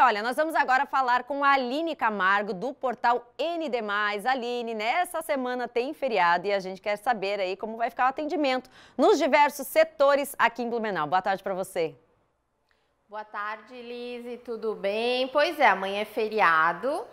olha, nós vamos agora falar com a Aline Camargo do portal ND+. Aline, nessa semana tem feriado e a gente quer saber aí como vai ficar o atendimento nos diversos setores aqui em Blumenau. Boa tarde para você. Boa tarde, Lise, tudo bem? Pois é, amanhã é feriado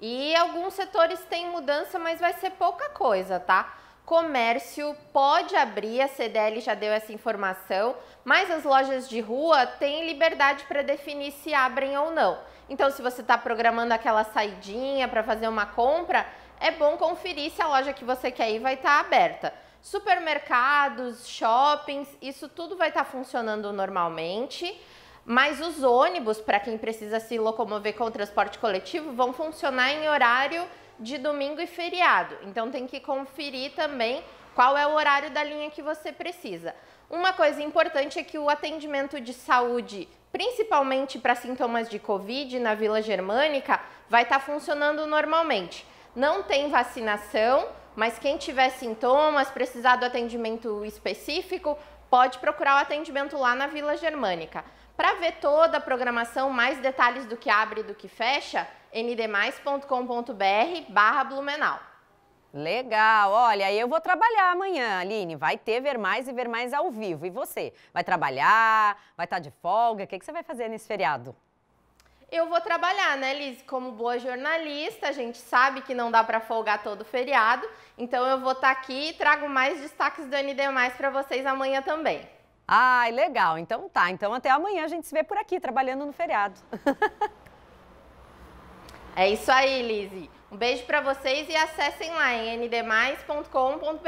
e alguns setores têm mudança, mas vai ser pouca coisa, tá? comércio pode abrir, a CDL já deu essa informação, mas as lojas de rua têm liberdade para definir se abrem ou não. Então, se você está programando aquela saidinha para fazer uma compra, é bom conferir se a loja que você quer ir vai estar tá aberta. Supermercados, shoppings, isso tudo vai estar tá funcionando normalmente. Mas os ônibus, para quem precisa se locomover com o transporte coletivo, vão funcionar em horário de domingo e feriado. Então tem que conferir também qual é o horário da linha que você precisa. Uma coisa importante é que o atendimento de saúde, principalmente para sintomas de Covid na Vila Germânica, vai estar tá funcionando normalmente. Não tem vacinação, mas quem tiver sintomas, precisar do atendimento específico, pode procurar o atendimento lá na Vila Germânica. Para ver toda a programação, mais detalhes do que abre e do que fecha, ndmais.com.br barra Blumenau. Legal, olha, eu vou trabalhar amanhã, Aline. Vai ter Ver Mais e Ver Mais ao vivo. E você? Vai trabalhar? Vai estar tá de folga? O que, que você vai fazer nesse feriado? Eu vou trabalhar, né, Liz? Como boa jornalista, a gente sabe que não dá para folgar todo feriado. Então eu vou estar tá aqui e trago mais destaques do ND Mais para vocês amanhã também. Ai, legal. Então tá. Então até amanhã a gente se vê por aqui, trabalhando no feriado. é isso aí, Lizzy. Um beijo para vocês e acessem lá em ndmais.com.br.